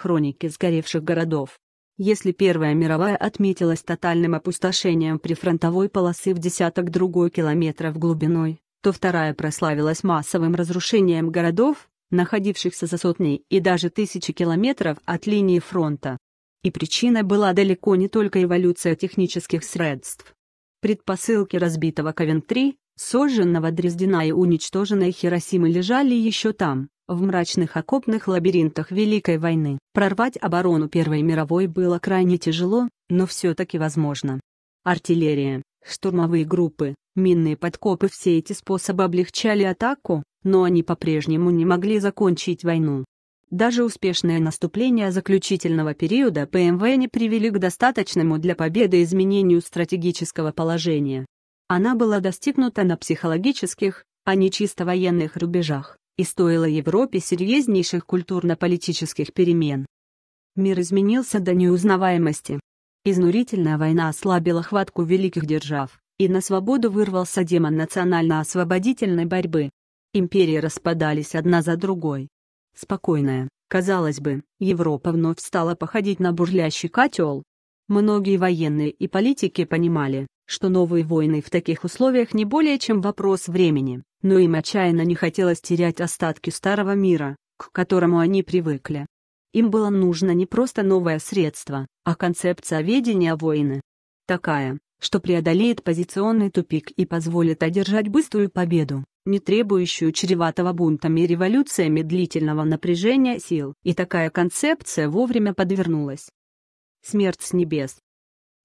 хроники сгоревших городов. Если Первая мировая отметилась тотальным опустошением прифронтовой полосы в десяток другой километров глубиной, то вторая прославилась массовым разрушением городов, находившихся за сотни и даже тысячи километров от линии фронта. И причина была далеко не только эволюция технических средств. Предпосылки разбитого Ковентри, сожженного Дрездена и уничтоженной Хиросимы лежали еще там, в мрачных окопных лабиринтах Великой войны прорвать оборону Первой мировой было крайне тяжело, но все-таки возможно. Артиллерия, штурмовые группы, минные подкопы – все эти способы облегчали атаку, но они по-прежнему не могли закончить войну. Даже успешное наступление заключительного периода ПМВ не привели к достаточному для победы изменению стратегического положения. Она была достигнута на психологических, а не чисто военных рубежах и стоило Европе серьезнейших культурно-политических перемен. Мир изменился до неузнаваемости. Изнурительная война ослабила хватку великих держав, и на свободу вырвался демон национально-освободительной борьбы. Империи распадались одна за другой. Спокойная, казалось бы, Европа вновь стала походить на бурлящий котел. Многие военные и политики понимали, что новые войны в таких условиях не более чем вопрос времени но им отчаянно не хотелось терять остатки старого мира, к которому они привыкли. Им было нужно не просто новое средство, а концепция ведения войны. Такая, что преодолеет позиционный тупик и позволит одержать быструю победу, не требующую чреватого бунтами и революциями длительного напряжения сил. И такая концепция вовремя подвернулась. Смерть с небес,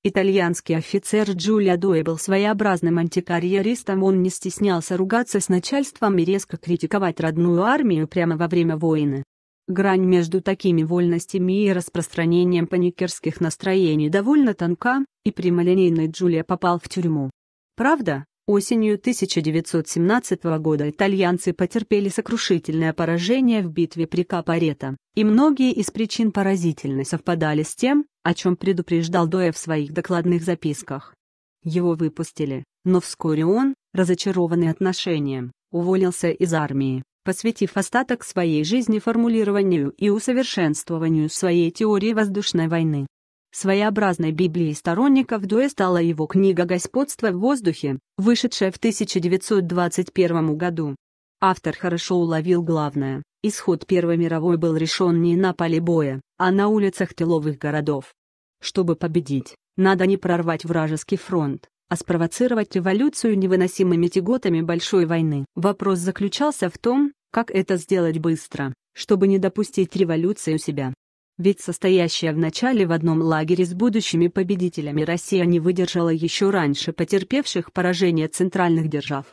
Итальянский офицер Джулия Дуэ был своеобразным антикарьеристом, он не стеснялся ругаться с начальством и резко критиковать родную армию прямо во время войны. Грань между такими вольностями и распространением паникерских настроений довольно тонка, и прямолинейный Джулия попал в тюрьму. Правда, Осенью 1917 года итальянцы потерпели сокрушительное поражение в битве при Капарета, и многие из причин поразительной совпадали с тем, о чем предупреждал Доя в своих докладных записках. Его выпустили, но вскоре он, разочарованный отношением, уволился из армии, посвятив остаток своей жизни формулированию и усовершенствованию своей теории воздушной войны. Своеобразной Библией сторонников Дуэ стала его книга «Господство в воздухе», вышедшая в 1921 году. Автор хорошо уловил главное – исход Первой мировой был решен не на поле боя, а на улицах тыловых городов. Чтобы победить, надо не прорвать вражеский фронт, а спровоцировать революцию невыносимыми тяготами большой войны. Вопрос заключался в том, как это сделать быстро, чтобы не допустить революции у себя. Ведь состоящая в начале в одном лагере с будущими победителями Россия не выдержала еще раньше потерпевших поражение центральных держав.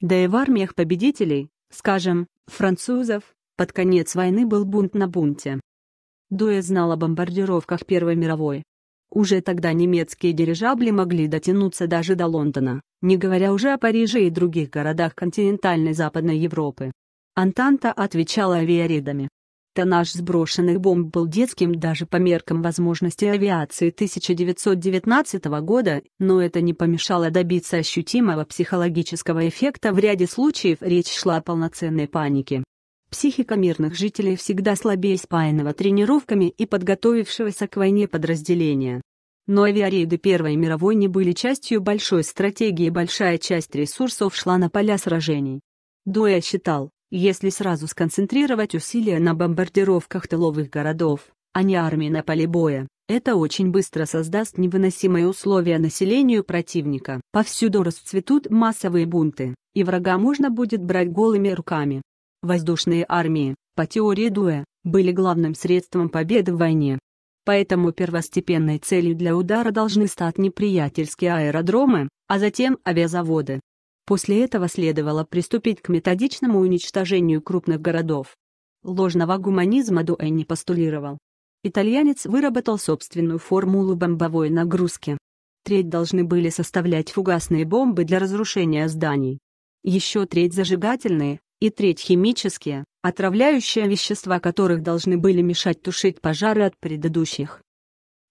Да и в армиях победителей, скажем, французов, под конец войны был бунт на бунте. Дуэ знал о бомбардировках Первой мировой. Уже тогда немецкие дирижабли могли дотянуться даже до Лондона, не говоря уже о Париже и других городах континентальной Западной Европы. Антанта отвечала авиарейдами, Тонаж сброшенных бомб был детским даже по меркам возможностей авиации 1919 года, но это не помешало добиться ощутимого психологического эффекта в ряде случаев речь шла о полноценной панике. Психика мирных жителей всегда слабее спаянного тренировками и подготовившегося к войне подразделения. Но авиарейды Первой мировой не были частью большой стратегии большая часть ресурсов шла на поля сражений. Дуэ считал, если сразу сконцентрировать усилия на бомбардировках тыловых городов, а не армии на поле боя, это очень быстро создаст невыносимые условия населению противника. Повсюду расцветут массовые бунты, и врага можно будет брать голыми руками. Воздушные армии, по теории Дуэ, были главным средством победы в войне. Поэтому первостепенной целью для удара должны стать неприятельские аэродромы, а затем авиазаводы. После этого следовало приступить к методичному уничтожению крупных городов. Ложного гуманизма Дуэй не постулировал. Итальянец выработал собственную формулу бомбовой нагрузки. Треть должны были составлять фугасные бомбы для разрушения зданий. Еще треть зажигательные, и треть химические, отравляющие вещества которых должны были мешать тушить пожары от предыдущих.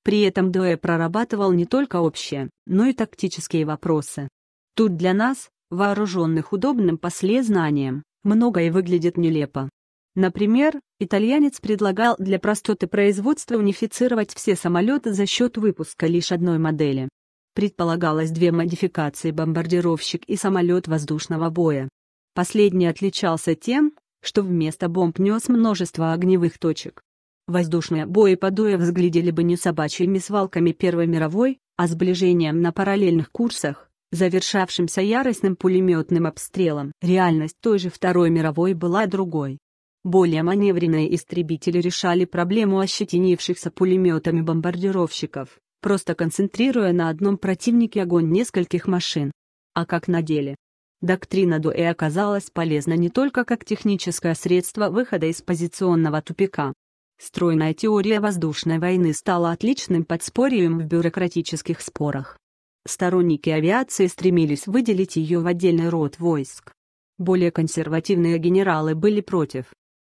При этом Дуэ прорабатывал не только общие, но и тактические вопросы. Тут для нас, вооруженных удобным послезнанием, многое выглядит нелепо. Например, итальянец предлагал для простоты производства унифицировать все самолеты за счет выпуска лишь одной модели. Предполагалось две модификации бомбардировщик и самолет воздушного боя. Последний отличался тем, что вместо бомб нес множество огневых точек. Воздушные бои Падуя взглядели бы не собачьими свалками Первой мировой, а сближением на параллельных курсах, завершавшимся яростным пулеметным обстрелом. Реальность той же Второй мировой была другой. Более маневренные истребители решали проблему ощетинившихся пулеметами бомбардировщиков, просто концентрируя на одном противнике огонь нескольких машин. А как на деле? Доктрина Дуэ оказалась полезна не только как техническое средство выхода из позиционного тупика. Стройная теория воздушной войны стала отличным подспорьем в бюрократических спорах. Сторонники авиации стремились выделить ее в отдельный род войск. Более консервативные генералы были против.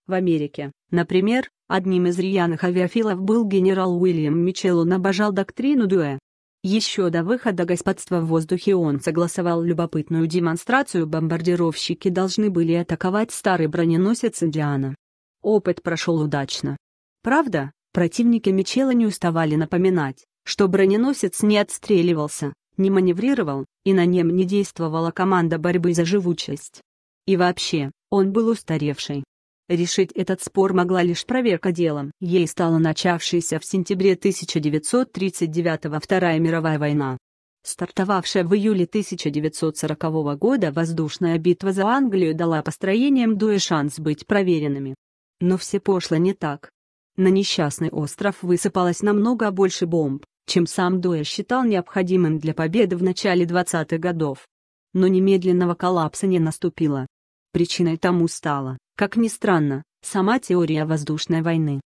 В Америке, например, одним из рьяных авиафилов был генерал Уильям Митчелл, он обожал доктрину Дуэ. Еще до выхода господства в воздухе он согласовал любопытную демонстрацию бомбардировщики должны были атаковать старый броненосец Индиана. Опыт прошел удачно. Правда, противники Мичела не уставали напоминать, что броненосец не отстреливался, не маневрировал, и на нем не действовала команда борьбы за живучесть. И вообще, он был устаревший. Решить этот спор могла лишь проверка делом. Ей стала начавшаяся в сентябре 1939 Вторая мировая война. Стартовавшая в июле 1940 года воздушная битва за Англию дала построениям Дуэ шанс быть проверенными. Но все пошло не так. На несчастный остров высыпалось намного больше бомб, чем сам Дуэль считал необходимым для победы в начале 20-х годов. Но немедленного коллапса не наступило. Причиной тому стала, как ни странно, сама теория воздушной войны.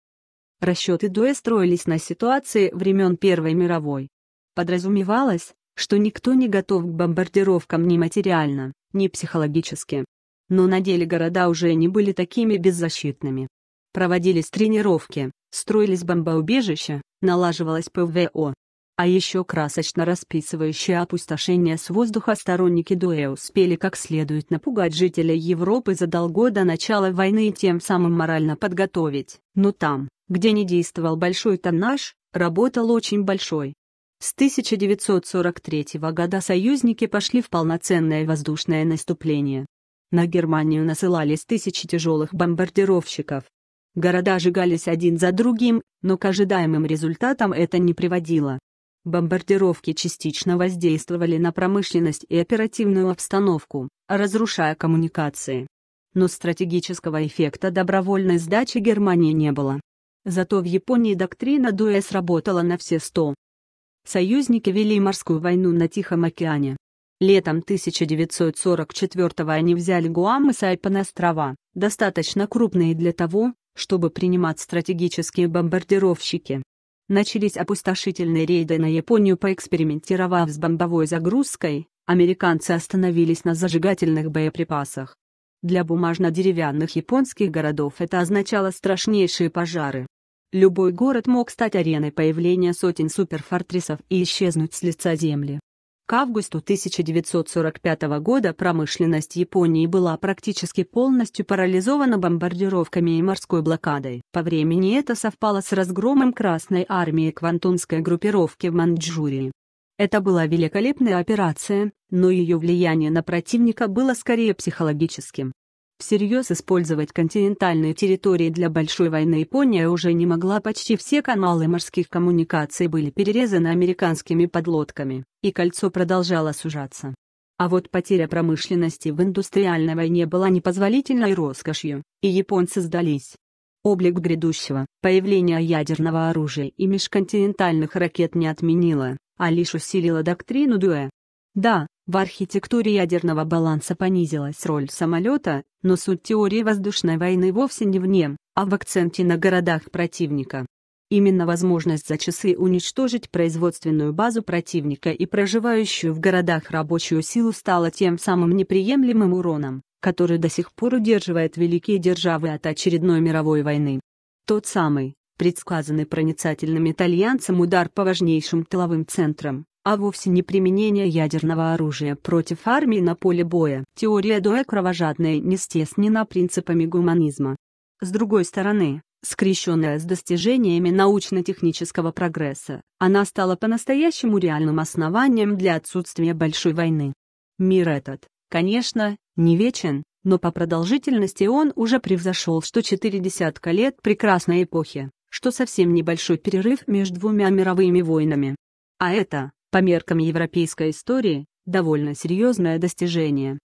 Расчеты Дуэ строились на ситуации времен Первой мировой. Подразумевалось, что никто не готов к бомбардировкам ни материально, ни психологически. Но на деле города уже не были такими беззащитными. Проводились тренировки, строились бомбоубежища, налаживалась ПВО. А еще красочно расписывающие опустошение с воздуха сторонники Дуэ успели как следует напугать жителей Европы за долго до начала войны и тем самым морально подготовить. Но там, где не действовал большой тоннаж, работал очень большой. С 1943 года союзники пошли в полноценное воздушное наступление. На Германию насылались тысячи тяжелых бомбардировщиков, Города ожигались один за другим, но к ожидаемым результатам это не приводило. Бомбардировки частично воздействовали на промышленность и оперативную обстановку, разрушая коммуникации. Но стратегического эффекта добровольной сдачи Германии не было. Зато в Японии доктрина Дуэ сработала на все сто. Союзники вели морскую войну на Тихом океане. Летом 1944 они взяли Гуам и Сайпан острова, достаточно крупные для того, чтобы принимать стратегические бомбардировщики. Начались опустошительные рейды на Японию поэкспериментировав с бомбовой загрузкой, американцы остановились на зажигательных боеприпасах. Для бумажно-деревянных японских городов это означало страшнейшие пожары. Любой город мог стать ареной появления сотен суперфортрисов и исчезнуть с лица земли. К августу 1945 года промышленность Японии была практически полностью парализована бомбардировками и морской блокадой. По времени это совпало с разгромом Красной армии Квантунской группировки в Маньчжурии. Это была великолепная операция, но ее влияние на противника было скорее психологическим. Всерьез использовать континентальные территории для большой войны Япония уже не могла, почти все каналы морских коммуникаций были перерезаны американскими подлодками, и кольцо продолжало сужаться. А вот потеря промышленности в индустриальной войне была непозволительной роскошью, и японцы сдались. Облик грядущего, появление ядерного оружия и межконтинентальных ракет не отменило, а лишь усилило доктрину Дуэ. Да, в архитектуре ядерного баланса понизилась роль самолета, но суть теории воздушной войны вовсе не в нем, а в акценте на городах противника. Именно возможность за часы уничтожить производственную базу противника и проживающую в городах рабочую силу стала тем самым неприемлемым уроном, который до сих пор удерживает великие державы от очередной мировой войны. Тот самый, предсказанный проницательным итальянцем удар по важнейшим тыловым центрам, а вовсе не применение ядерного оружия против армии на поле боя. Теория Дуэ кровожадная не стеснена принципами гуманизма. С другой стороны, скрещенная с достижениями научно-технического прогресса, она стала по-настоящему реальным основанием для отсутствия большой войны. Мир этот, конечно, не вечен, но по продолжительности он уже превзошел что четыре десятка лет прекрасной эпохи, что совсем небольшой перерыв между двумя мировыми войнами. А это, по меркам европейской истории, довольно серьезное достижение.